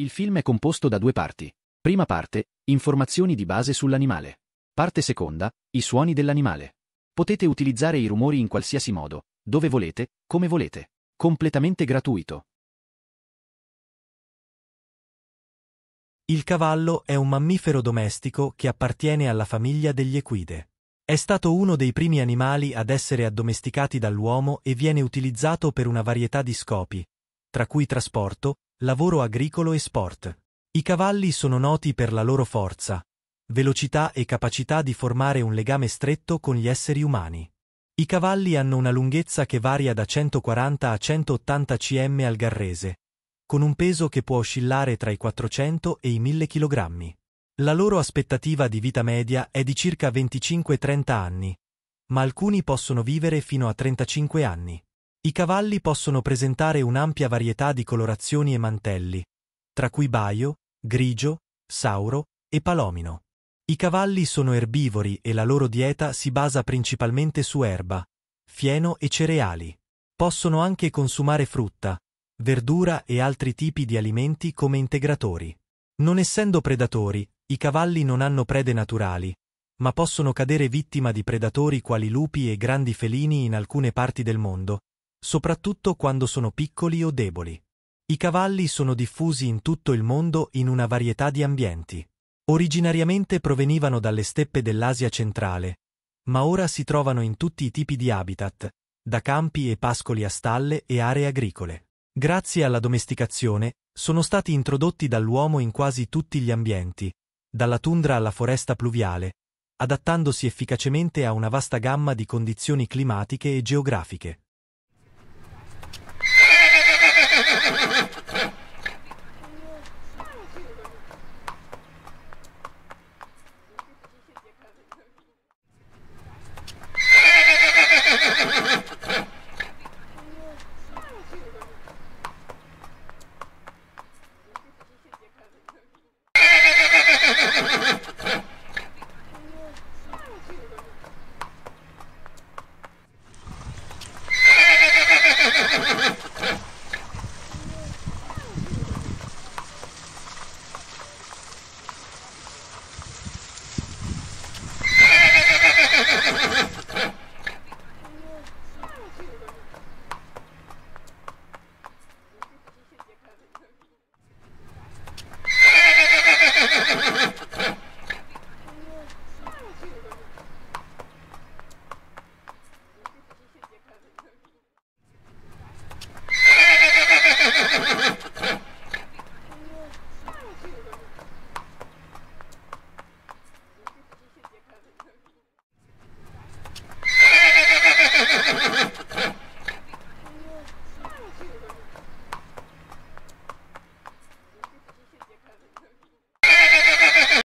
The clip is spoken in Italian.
Il film è composto da due parti. Prima parte, informazioni di base sull'animale. Parte seconda, i suoni dell'animale. Potete utilizzare i rumori in qualsiasi modo, dove volete, come volete. Completamente gratuito. Il cavallo è un mammifero domestico che appartiene alla famiglia degli equide. È stato uno dei primi animali ad essere addomesticati dall'uomo e viene utilizzato per una varietà di scopi, tra cui trasporto, lavoro agricolo e sport. I cavalli sono noti per la loro forza, velocità e capacità di formare un legame stretto con gli esseri umani. I cavalli hanno una lunghezza che varia da 140 a 180 cm al garrese, con un peso che può oscillare tra i 400 e i 1000 kg. La loro aspettativa di vita media è di circa 25-30 anni, ma alcuni possono vivere fino a 35 anni. I cavalli possono presentare un'ampia varietà di colorazioni e mantelli, tra cui baio, grigio, sauro e palomino. I cavalli sono erbivori e la loro dieta si basa principalmente su erba, fieno e cereali. Possono anche consumare frutta, verdura e altri tipi di alimenti come integratori. Non essendo predatori, i cavalli non hanno prede naturali, ma possono cadere vittima di predatori quali lupi e grandi felini in alcune parti del mondo, soprattutto quando sono piccoli o deboli. I cavalli sono diffusi in tutto il mondo in una varietà di ambienti. Originariamente provenivano dalle steppe dell'Asia centrale, ma ora si trovano in tutti i tipi di habitat, da campi e pascoli a stalle e aree agricole. Grazie alla domesticazione, sono stati introdotti dall'uomo in quasi tutti gli ambienti, dalla tundra alla foresta pluviale, adattandosi efficacemente a una vasta gamma di condizioni climatiche e geografiche.